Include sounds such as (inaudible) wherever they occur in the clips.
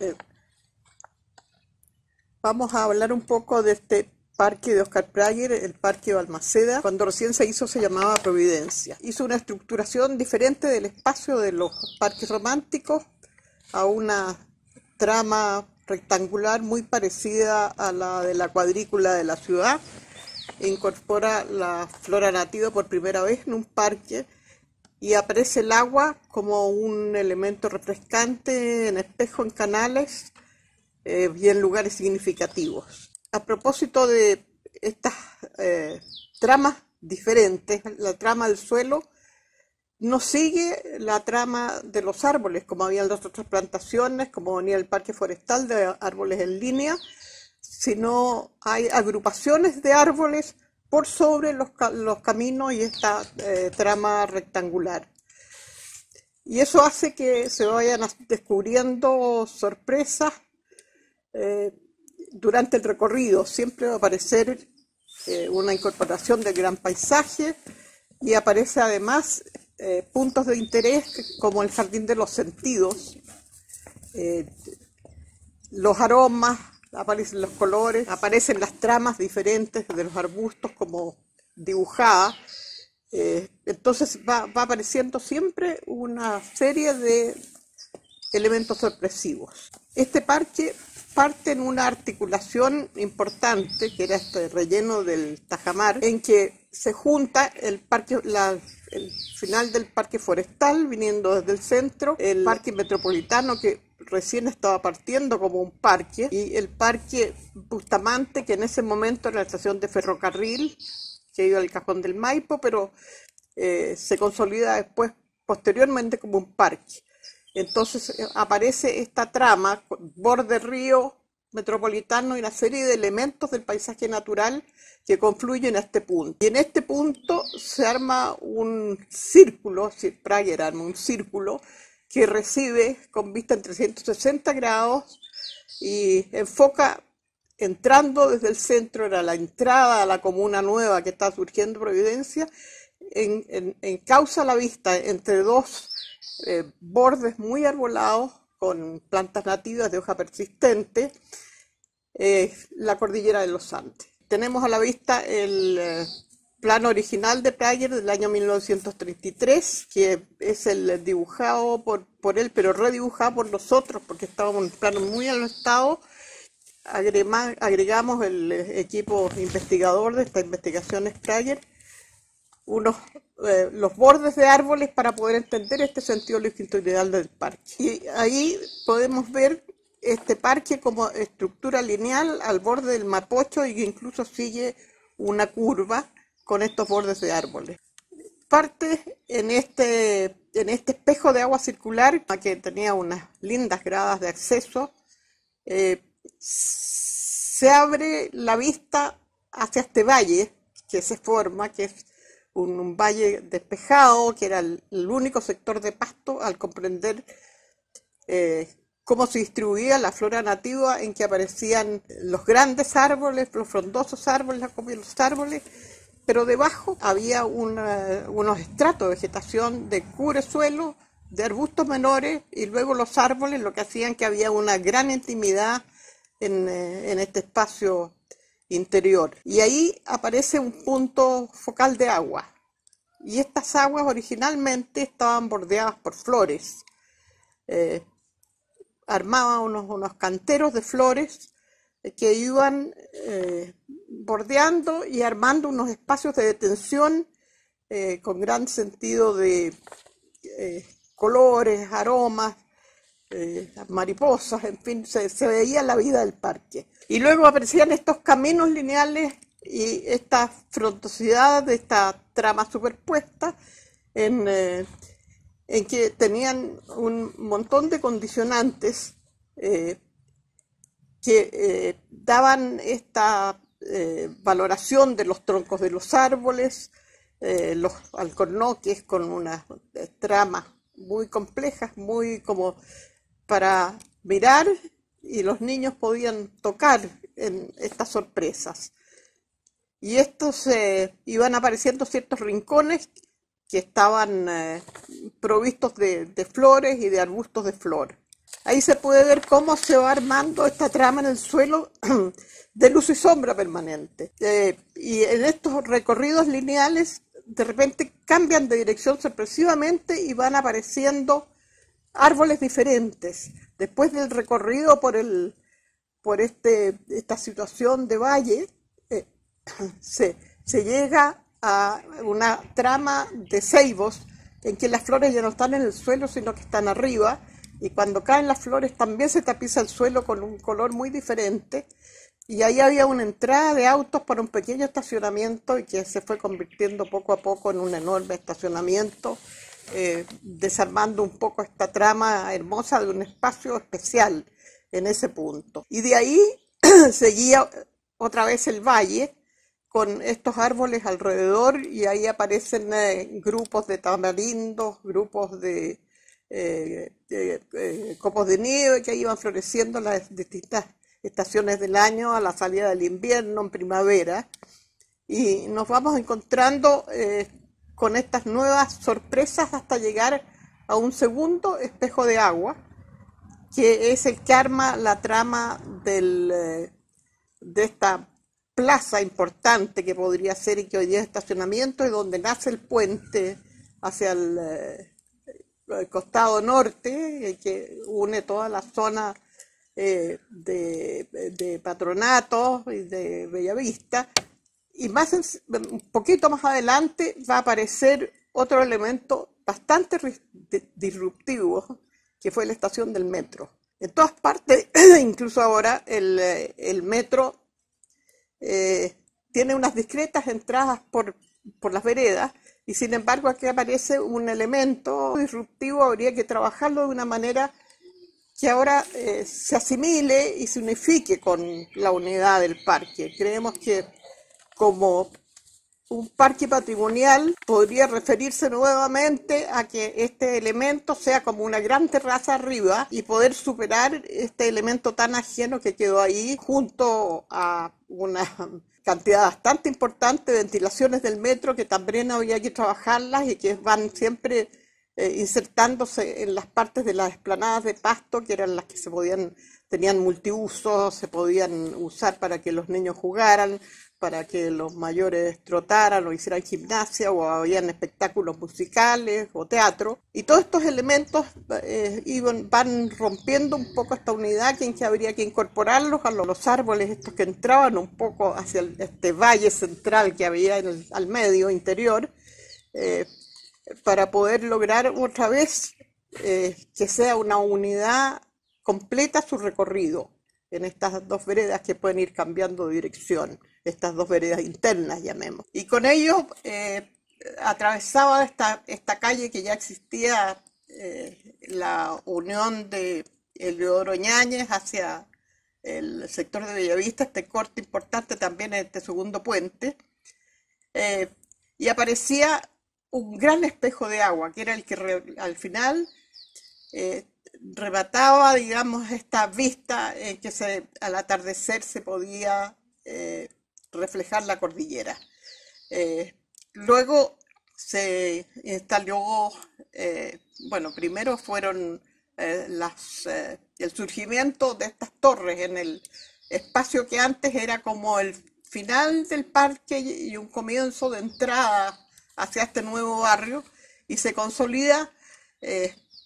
Eh, vamos a hablar un poco de este parque de Oscar Prager, el parque Balmaceda. Cuando recién se hizo se llamaba Providencia. Hizo una estructuración diferente del espacio de los parques románticos a una trama rectangular muy parecida a la de la cuadrícula de la ciudad. Incorpora la flora nativa por primera vez en un parque y aparece el agua como un elemento refrescante en espejo, en canales eh, y en lugares significativos. A propósito de estas eh, tramas diferentes, la trama del suelo no sigue la trama de los árboles, como habían las otras plantaciones, como venía el parque forestal de árboles en línea, sino hay agrupaciones de árboles por sobre los, caminos y esta eh, trama rectangular. Y eso hace que se vayan descubriendo sorpresas eh, durante el recorrido. Siempre va a aparecer eh, una incorporación del gran paisaje y aparece además puntos de interés como el jardín de los sentidos, los aromas, aparecen los colores, aparecen las tramas diferentes de los arbustos como dibujadas. Eh, entonces va, apareciendo siempre una serie de elementos sorpresivos. Este parque parte en una articulación importante, que era este relleno del tajamar, en que se junta el parque, el final del parque forestal, viniendo desde el centro, el parque metropolitano, que recién estaba partiendo como un parque y el parque Bustamante, que en ese momento era la estación de ferrocarril que iba al cajón del Maipo, pero eh, se consolida después, posteriormente, como un parque. Entonces eh, aparece esta trama, borde río metropolitano y una serie de elementos del paisaje natural que confluyen a este punto. Y en este punto se arma un círculo, si Prager arma un círculo que recibe con vista en 360 grados y enfoca entrando desde el centro, era la entrada a la comuna nueva que está surgiendo Providencia, en, en, causa la vista entre dos eh, bordes muy arbolados con plantas nativas de hoja persistente, eh, la cordillera de los Andes. Tenemos a la vista el... Eh, plano original de Prager del año 1933, que es el dibujado por, él, pero redibujado por nosotros, porque estábamos en plano muy al agregamos el eh, equipo investigador de esta investigación es Prager, eh, los bordes de árboles para poder entender este sentido longitudinal del parque. Y ahí podemos ver este parque como estructura lineal al borde del Mapocho y e incluso sigue una curva con estos bordes de árboles. Parte en este, en este espejo de agua circular, que tenía unas lindas gradas de acceso, eh, se abre la vista hacia este valle que se forma, que es un, valle despejado, que era el, único sector de pasto al comprender eh, cómo se distribuía la flora nativa en que aparecían los grandes árboles, los frondosos árboles, la los árboles, pero debajo había unos estratos de vegetación de cubre suelo, de arbustos menores y luego los árboles, lo que hacían que había una gran intimidad eh, en, este espacio interior. Y ahí aparece un punto focal de agua. Y estas aguas originalmente estaban bordeadas por flores. Eh, armaban unos canteros de flores que iban eh, bordeando y armando unos espacios de detención eh, con gran sentido de eh, colores, aromas, mariposas, en fin, se, veía la vida del parque. Y luego aparecían estos caminos lineales y esta frontosidad de esta trama superpuesta en, en que tenían un montón de condicionantes que eh, daban esta eh, valoración de los troncos de los árboles, eh, los alcornoques con unas tramas muy complejas, muy como para mirar y los niños podían tocar en estas sorpresas. Y estos iban apareciendo ciertos rincones que estaban provistos de, de flores y de arbustos de flor. Ahí se puede ver cómo se va armando esta trama en el suelo (clears throat) de luz y sombra permanente. Eh, y en estos recorridos lineales, de repente cambian de dirección sorpresivamente y van apareciendo árboles diferentes. Después del recorrido por, por este, esta situación de valle, eh, (clears throat) se, se llega a una trama de ceibos en que las flores ya no están en el suelo, sino que están arriba y cuando caen las flores también se tapiza el suelo con un color muy diferente. Y ahí había una entrada de autos para un pequeño estacionamiento y que se fue convirtiendo poco a poco en un enorme estacionamiento, eh, desarmando un poco esta trama hermosa de un espacio especial en ese punto. Y de ahí (clears throat) seguía otra vez el valle con estos árboles alrededor y ahí aparecen eh, grupos de tamarindos, grupos de, eh, eh, eh, copos de nieve que iban floreciendo las distintas estaciones del año, a la salida del invierno, en primavera, y nos vamos encontrando con estas nuevas sorpresas hasta llegar a un segundo espejo de agua, que es el karma, la trama del, de esta plaza importante que podría ser y que hoy día es estacionamiento y donde nace el puente hacia el el costado norte, que une toda la zona eh, de, Patronato y de Bellavista. Y más un poquito más adelante va a aparecer otro elemento bastante disruptivo, que fue la estación del metro. En todas partes, (clears throat) incluso ahora, el, metro eh, tiene unas discretas entradas por, por las veredas y sin embargo, aquí aparece un elemento disruptivo, habría que trabajarlo de una manera que ahora eh, se asimile y se unifique con la unidad del parque. Creemos que como un parque patrimonial podría referirse nuevamente a que este elemento sea como una gran terraza arriba y poder superar este elemento tan ajeno que quedó ahí junto a una cantidad bastante importante de ventilaciones del metro que también había que trabajarlas y que van siempre eh, insertándose en las partes de las esplanadas de pasto, que eran las que se podían, tenían multiusos se podían usar para que los niños jugaran, para que los mayores trotaran o hicieran gimnasia o habían espectáculos musicales o teatro. Y todos estos elementos eh, iban, van rompiendo un poco esta unidad que, que habría que incorporarlos a los, árboles estos que entraban un poco hacia este valle central que había el, al medio interior eh, para poder lograr otra vez eh, que sea una unidad completa su recorrido en estas dos veredas que pueden ir cambiando de dirección, estas dos veredas internas llamemos. Y con ello eh, atravesaba esta, esta calle que ya existía, eh, la unión de Eleodoro Ñáñez hacia el sector de Bellavista, este corte importante también en este segundo puente, eh, y aparecía un gran espejo de agua, que era el que al final rebataba, digamos, esta vista en que se, al atardecer se podía eh, reflejar la cordillera. Eh, luego se instaló, eh, bueno, primero fueron las, el surgimiento de estas torres en el espacio que antes era como el final del parque y un comienzo de entrada hacia este nuevo barrio y se consolida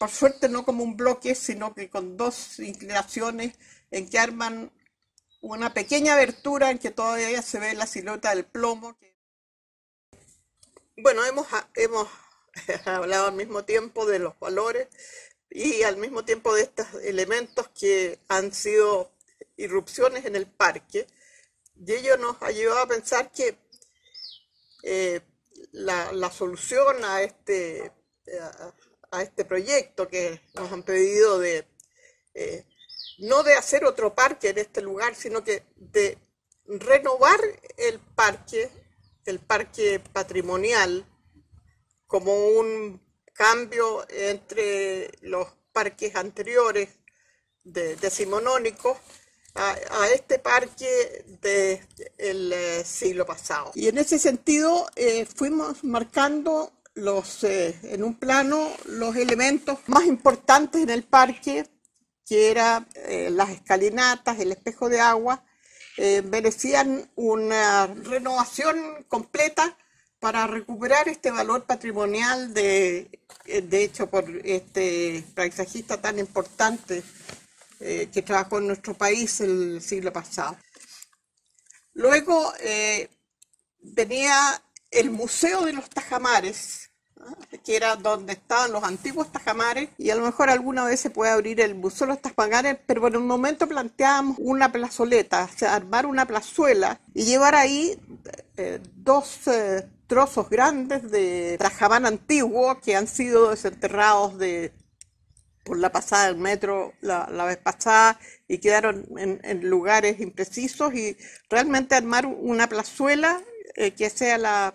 por suerte no como un bloque, sino que con dos inclinaciones en que arman una pequeña abertura en que todavía se ve la silueta del plomo. Bueno, hemos, hemos (laughs) hablado al mismo tiempo de los valores y al mismo tiempo de estos elementos que han sido irrupciones en el parque. Y ello nos ha llevado a pensar que eh, la, solución a este a este proyecto que nos han pedido de eh, no de hacer otro parque en este lugar, sino que de renovar el parque, el parque patrimonial, como un cambio entre los parques anteriores de Simonónico a, este parque del eh, siglo pasado. Y en ese sentido eh, fuimos marcando los, eh, en un plano los elementos más importantes en el parque, que eran eh, las escalinatas, el espejo de agua, eh, merecían una renovación completa para recuperar este valor patrimonial de, de hecho por este paisajista tan importante que trabajó en nuestro país el siglo pasado. Luego venía el Museo de los Tajamares, que era donde estaban los antiguos tajamares y a lo mejor alguna vez se puede abrir el buzón de los Tajamares, pero por un momento planteábamos una plazoleta, o sea, armar una plazuela y llevar ahí eh, dos eh, trozos grandes de tajamar antiguo que han sido desenterrados de por la pasada del metro la, la vez pasada y quedaron en, lugares imprecisos y realmente armar una plazuela eh, que sea la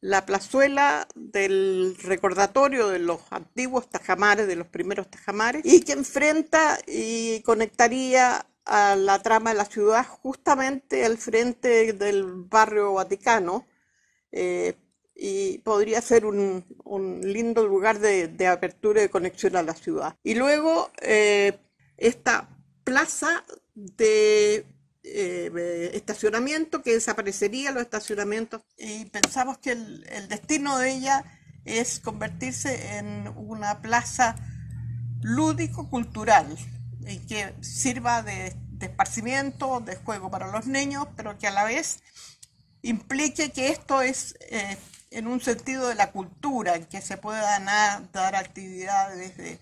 la plazuela del recordatorio de los antiguos tajamares, de los primeros tajamares, y que enfrenta y conectaría a la trama de la ciudad justamente al frente del barrio Vaticano. Eh, y podría ser un, lindo lugar de, apertura y conexión a la ciudad. Y luego eh, esta plaza de eh, estacionamiento, que desaparecería los estacionamientos. Y pensamos que el, destino de ella es convertirse en una plaza lúdico-cultural y que sirva de, esparcimiento, de juego para los niños, pero que a la vez implique que esto es eh, en un sentido de la cultura, en que se puedan dar actividades de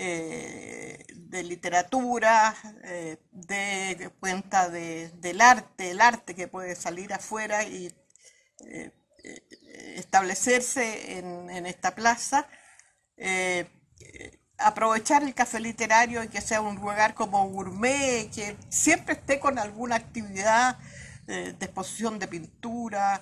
eh, de literatura, eh, de cuenta del arte, el arte que puede salir afuera y eh, establecerse en, en, esta plaza, aprovechar el café literario y que sea un lugar como gourmet, que siempre esté con alguna actividad de exposición de pintura,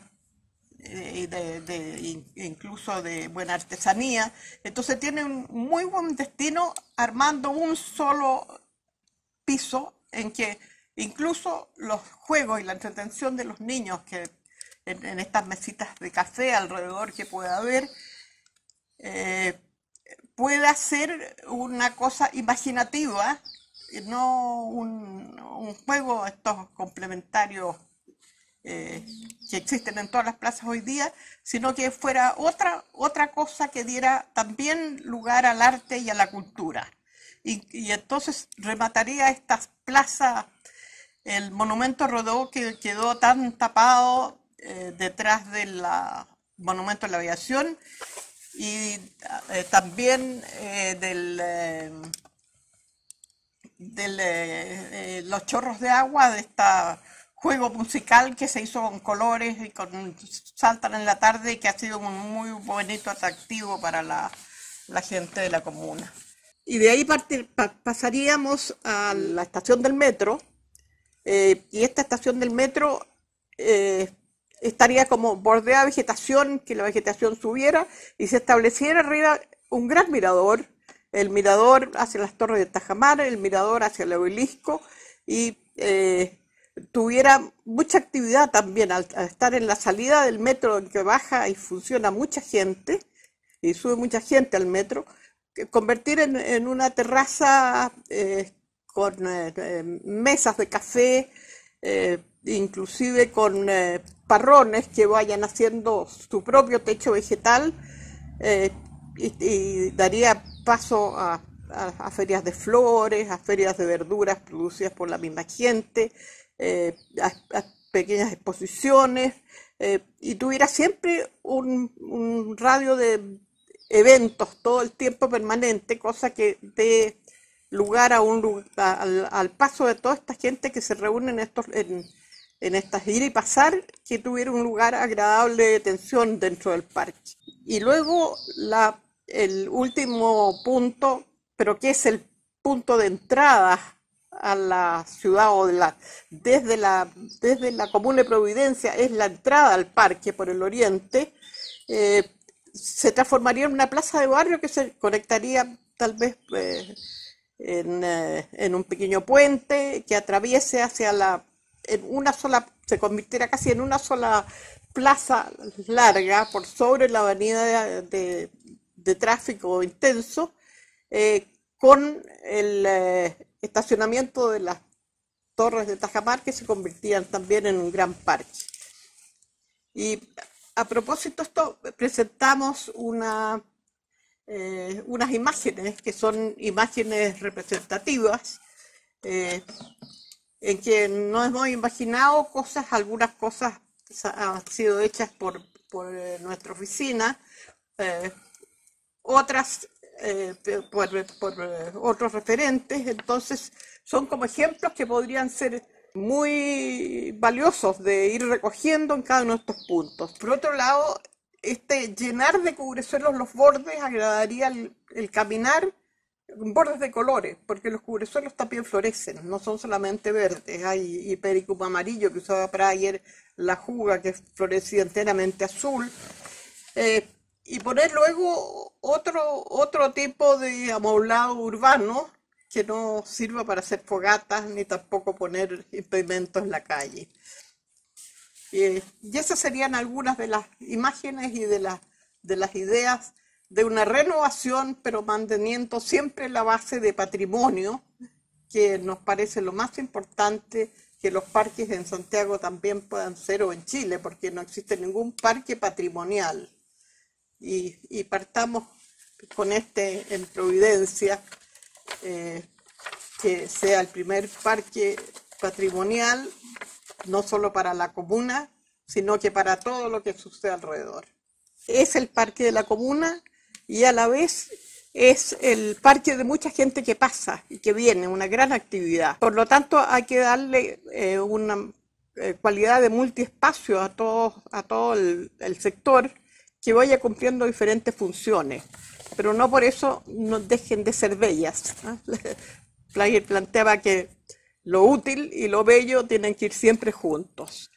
eh, incluso de buena artesanía. Entonces tiene un muy buen destino armando un solo piso en que incluso los juegos y la entretención de los niños que en, estas mesitas de café alrededor que pueda haber, eh, pueda ser una cosa imaginativa, no un, un juego estos complementarios que existen en todas las plazas hoy día, sino que fuera otra, otra cosa que diera también lugar al arte y a la cultura. Y, entonces remataría estas plazas, el monumento Rodó que quedó tan tapado eh, detrás del monumento de la aviación y eh, también eh, de los chorros de agua de esta juego musical que se hizo con colores y con saltan en la tarde que ha sido un muy bonito atractivo para la, la gente de la comuna. Y de ahí partir, pasaríamos a la estación del metro eh, y esta estación del metro eh, estaría como bordea vegetación, que la vegetación subiera y se estableciera arriba un gran mirador, el mirador hacia las torres de Tajamar, el mirador hacia el obelisco y... Eh, tuviera mucha actividad también al, estar en la salida del metro en que baja y funciona mucha gente y sube mucha gente al metro, convertir en, una terraza eh, con eh, eh, mesas de café, inclusive con parrones que vayan haciendo su propio techo vegetal y, daría paso a ferias de flores, a ferias de verduras producidas por la misma gente, eh, a, pequeñas exposiciones, eh, y tuviera siempre un, radio de eventos todo el tiempo permanente, cosa que dé lugar a un al, paso de toda esta gente que se reúne en estos en, estas ir y pasar, que tuviera un lugar agradable de tensión dentro del parque. Y luego la, el último punto, pero que es el punto de entrada a la ciudad o desde, la, desde la comuna de Providencia es la entrada al parque por el oriente, eh, se transformaría en una plaza de barrio que se conectaría tal vez eh, eh, en, un pequeño puente que atraviese hacia la, una sola, se convirtiera casi en una sola plaza larga por sobre la avenida de tráfico intenso, con el, estacionamiento de las torres de Tajamar que se convertían también en un gran parque. Y a propósito esto, presentamos una, eh, unas imágenes que son imágenes representativas, eh, en que no hemos imaginado cosas, algunas cosas han sido hechas por, eh, nuestra oficina, otras eh, por, eh, otros referentes, entonces son como ejemplos que podrían ser muy valiosos de ir recogiendo en cada uno de estos puntos. Por otro lado, este llenar de cubresuelos los bordes agradaría el, caminar bordes de colores, porque los cubresuelos también florecen, no son solamente verdes, hay hipericum amarillo que usaba para ayer la juga que florecía enteramente azul, eh, y poner luego otro, otro tipo de amoblado urbano que no sirva para hacer fogatas ni tampoco poner impedimentos en la calle. Eh, y esas serían algunas de las imágenes y de, de las ideas de una renovación, pero manteniendo siempre la base de patrimonio, que nos parece lo más importante que los parques en Santiago también puedan ser o en Chile, porque no existe ningún parque patrimonial y, partamos con este en Providencia, eh, que sea el primer parque patrimonial, no solo para la comuna, sino que para todo lo que sucede alrededor. Es el parque de la comuna y a la vez es el parque de mucha gente que pasa y que viene, una gran actividad. Por lo tanto, hay que darle eh, una eh, cualidad de multiespacio a todo, a todo el sector que vaya cumpliendo diferentes funciones, pero no por eso no dejen de ser bellas. ¿ah? (laughs) planteaba que lo útil y lo bello tienen que ir siempre juntos.